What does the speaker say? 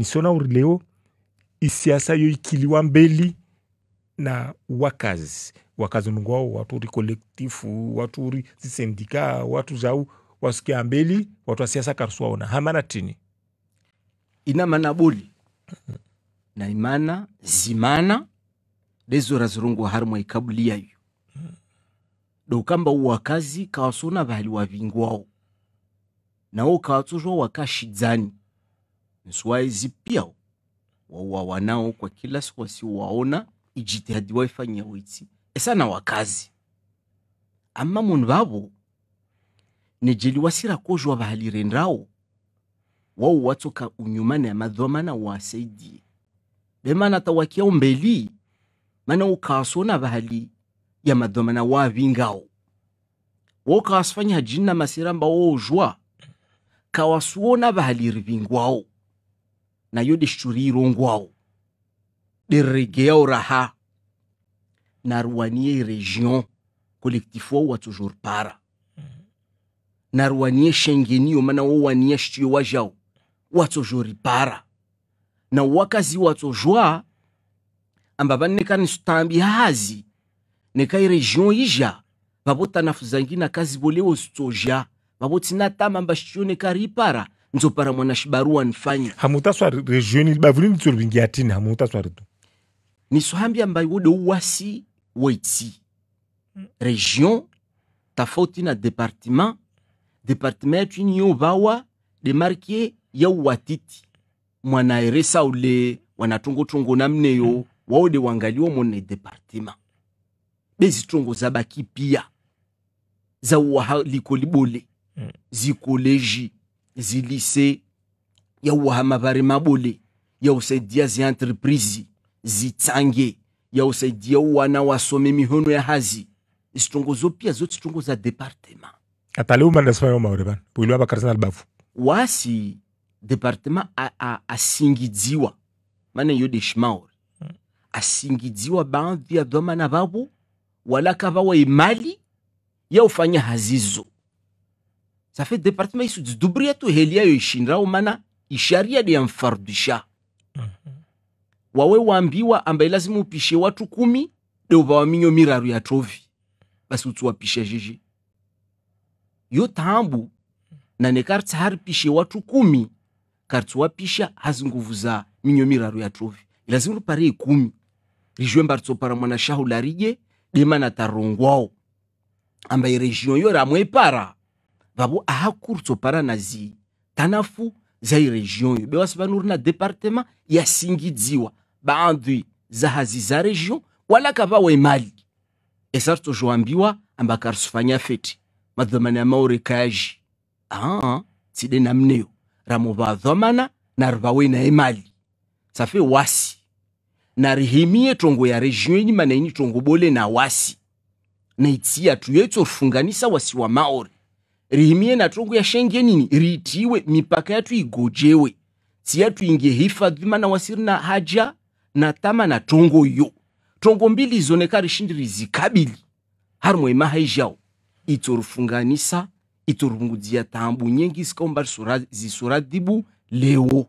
ni sona urileo isiasa ikiliwa mbeli na wakazi wakazi nungwao watu uri kolektifu watu uri zisendika watu zau wasikia mbeli watu wasiasa karuswaona hamana tini ina mana boli na imana zimana dezora zirungu harimo ikabuliyayo dokamba uwakazi kawasona vahali wavingwao nao kawatsuzwa wakashidzani Nswaizi pia waua wanao kwa kila siku wasiowaona, ijitihadi waifanyia witsi esa na wakazi ama munu vavo nejeli wasirakozhwa vahalirendrao wao watoka unyumane ya madhwa mana wasaidie vemana tawakia umbeli mana ukaasona vahali ya madhwa mana wavingao wokaasfanya hajini na masira mba wozhwa kawasuona vahaliri vingwao nayo de deriregeyawo raha na ruanie region collectif wao wa toujours para na ruanie naruwaniye shengeniyo mana wowaniya shitiyo wa toujours para na wakazi wa watsozhwa amba vanekani sutambi hahazi nekai region ija vavotanafuzangi na kazi bolewo sutsozha vavotsina tama amba shitiyo nekari ipara nzopara mwana mwanashibarua nifanya hamutaswa regioni libavu lini tsolingia tini hamutaswa ni swahambi ambayo wode uwasi weitsi region tafauti na departement departement yetu ini yovawa demarkie ya uwatiti eresa ule wanatongotongo namneyo mm. waode wangaliwa mone departement bezitongo zabaki pia za uwahaliko libole mm. zikoleji zi lise yauwahamavare mabole yausaidia zi entreprise zitsange yausaidia wana wasome mihono ya hazi zitongozo pia zoti tongo za departema ataliumandasimaomaure vanu vuilwa vakarisana libavu wasi departema asingidziwa mane yo deshimauri hmm. asingidziwa baadhi ya vamana vavo walakavawa imali yaufanya hazizo ça fait département isu dziduburia tu heliyayo ishindrao maana isharia ni ya mfardisha mm -hmm. wawe wambiwa ambaye lazima upishe watu kumi deuvawa minyo miraru ya trovi basi utsuwapisha jiji yo tambu nane karitsa haripishe watu kumi wapisha hazi nguvu za minyo miraru ya trovi lazima rupare ikumi rijwe mbaritzopara mwana shahu larije demana tarongwao ambaye rejion yo ramwepara vavo aha course para na zi tanafu zai region yo bewasi vanuri na departement yasingidziwa baandwi zahazi za region walaka vawe mali esatu tozhoambiwa ambakarusufanya feti madhomani ya maurekaji aa ah, tside namneyo ramovadhomana nari vawe naye mali safe wasi nari himiye tongo ya region yenyi mana yenyi tongo bole na wasi na itsiya tuyo itsorufunganisa e wasi wa maori rihimie na tongo ya shengenini riitiwe mipaka yatu igojewe siyatu ingie hifadhi na wasiri na haja na tama na tongo yo tongo mbili zoneka rishindiri zikabili harumwe mahaijao itorufunganisa itorupungudzia tambu nyengi zikaomba zisura dhibu leo